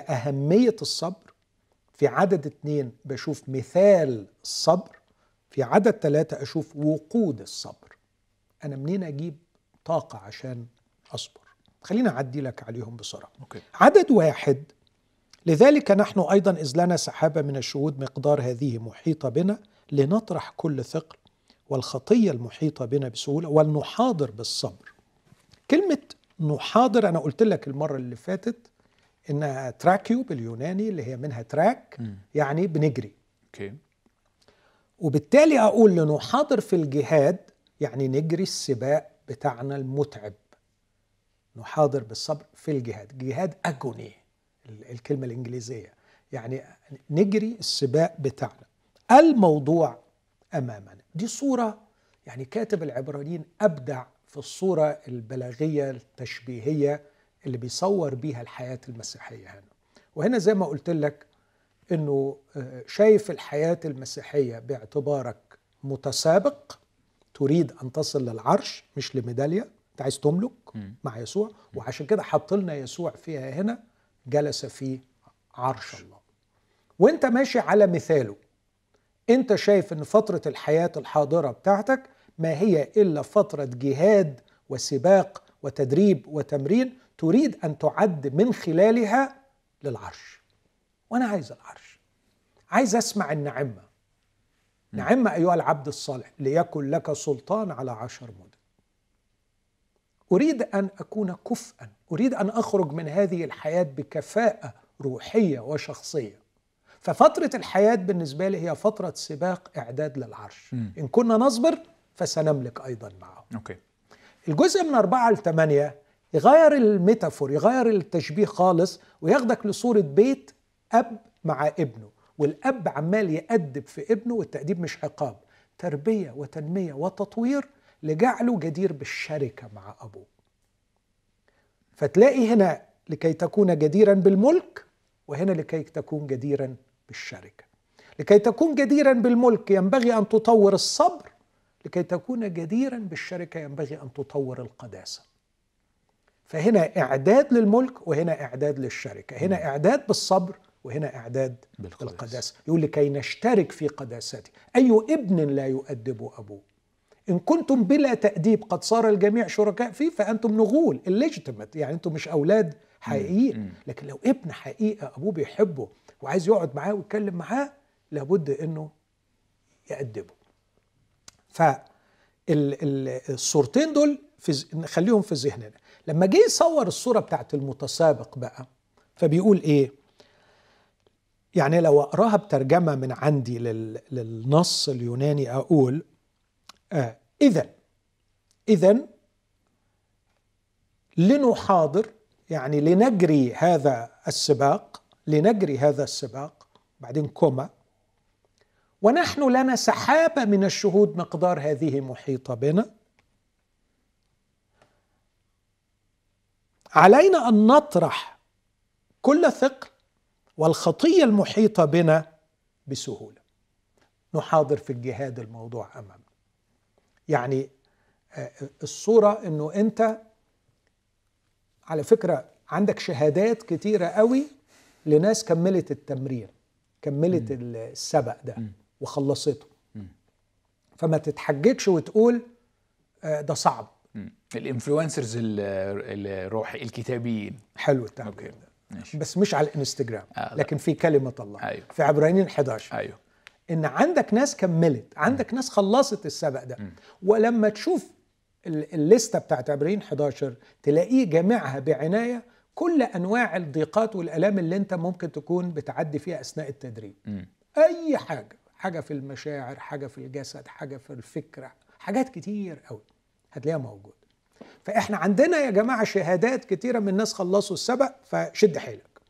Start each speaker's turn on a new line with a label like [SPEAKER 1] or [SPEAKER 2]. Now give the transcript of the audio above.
[SPEAKER 1] أهمية الصبر في عدد اتنين بشوف مثال الصبر في عدد ثلاثة أشوف وقود الصبر أنا منين أجيب طاقة عشان أصبر خلينا أعدي لك عليهم بسرعة أوكي. عدد واحد لذلك نحن أيضا إذ لنا سحابة من الشهود مقدار هذه محيطة بنا لنطرح كل ثقل والخطية المحيطة بنا بسهولة ولنحاضر بالصبر كلمة نحاضر أنا قلت لك المرة اللي فاتت انها تراكيو باليوناني اللي هي منها تراك م. يعني بنجري اوكي وبالتالي اقول لنحاضر في الجهاد يعني نجري السباق بتاعنا المتعب نحاضر بالصبر في الجهاد جهاد اجوني الكلمه الانجليزيه يعني نجري السباق بتاعنا الموضوع امامنا دي صوره يعني كاتب العبرانيين ابدع في الصوره البلاغيه التشبيهيه اللي بيصور بيها الحياة المسيحية هنا وهنا زي ما قلت لك انه آه، شايف الحياة المسيحية باعتبارك متسابق تريد ان تصل للعرش مش لميداليه انت عايز تملك مع يسوع وعشان كده حط لنا يسوع فيها هنا جلس في عرش الله وانت ماشي على مثاله انت شايف ان فتره الحياه الحاضره بتاعتك ما هي الا فتره جهاد وسباق وتدريب وتمرين تريد أن تعد من خلالها للعرش وأنا عايز العرش عايز أسمع النعمة نعمة أيها العبد الصالح ليكن لك سلطان على عشر مدن أريد أن أكون كفءا أريد أن أخرج من هذه الحياة بكفاءة روحية وشخصية ففترة الحياة بالنسبة لي هي فترة سباق إعداد للعرش م. إن كنا نصبر فسنملك أيضا معه أوكي. الجزء من أربعة لثمانية يغير الميتافور يغير التشبيه خالص وياخدك لصورة بيت أب مع ابنه والأب عمال يأدب في ابنه والتأديب مش عقاب تربية وتنمية وتطوير لجعله جدير بالشركة مع أبوه فتلاقي هنا لكي تكون جديرا بالملك وهنا لكي تكون جديرا بالشركة لكي تكون جديرا بالملك ينبغي أن تطور الصبر لكي تكون جديرا بالشركة ينبغي أن تطور القداسة فهنا اعداد للملك وهنا اعداد للشركه هنا اعداد بالصبر وهنا اعداد بالقداسه يقول لكي نشترك في قداستي اي ابن لا يؤدب ابوه ان كنتم بلا تاديب قد صار الجميع شركاء فيه فانتم نغول الليجتمت يعني انتم مش اولاد حقيقيين لكن لو ابن حقيقه ابوه بيحبه وعايز يقعد معاه ويتكلم معاه لابد انه يأدبه فالصورتين دول في ز... نخليهم في ذهننا لما جه يصور الصوره بتاعت المتسابق بقى فبيقول ايه يعني لو اقراها بترجمه من عندي لل... للنص اليوناني اقول آه اذا اذا لنحاضر يعني لنجري هذا السباق لنجري هذا السباق بعدين كوما ونحن لنا سحابه من الشهود مقدار هذه محيطه بنا علينا ان نطرح كل ثقل والخطيه المحيطه بنا بسهوله نحاضر في الجهاد الموضوع امامنا يعني آه، الصوره انه انت على فكره عندك شهادات كتيره قوي لناس كملت التمرين كملت م. السبق ده م. وخلصته م. فما تتحججش وتقول آه، ده صعب الانفلونسرز الروحي الكتابيين حلو التعبير ده ماشي. بس مش على الانستجرام آه لكن في كلمه الله أيوه. في عبرانيين 11 ايوه ان عندك ناس كملت عندك م. ناس خلصت السبق ده م. ولما تشوف الليسته بتاعت عبرين 11 تلاقيه جامعها بعنايه كل انواع الضيقات والالام اللي انت ممكن تكون بتعدي فيها اثناء التدريب م. اي حاجه حاجه في المشاعر حاجه في الجسد حاجه في الفكره حاجات كتير قوي هتلاقيها موجوده فاحنا عندنا يا جماعه شهادات كتيره من ناس خلصوا السبق فشد حيلك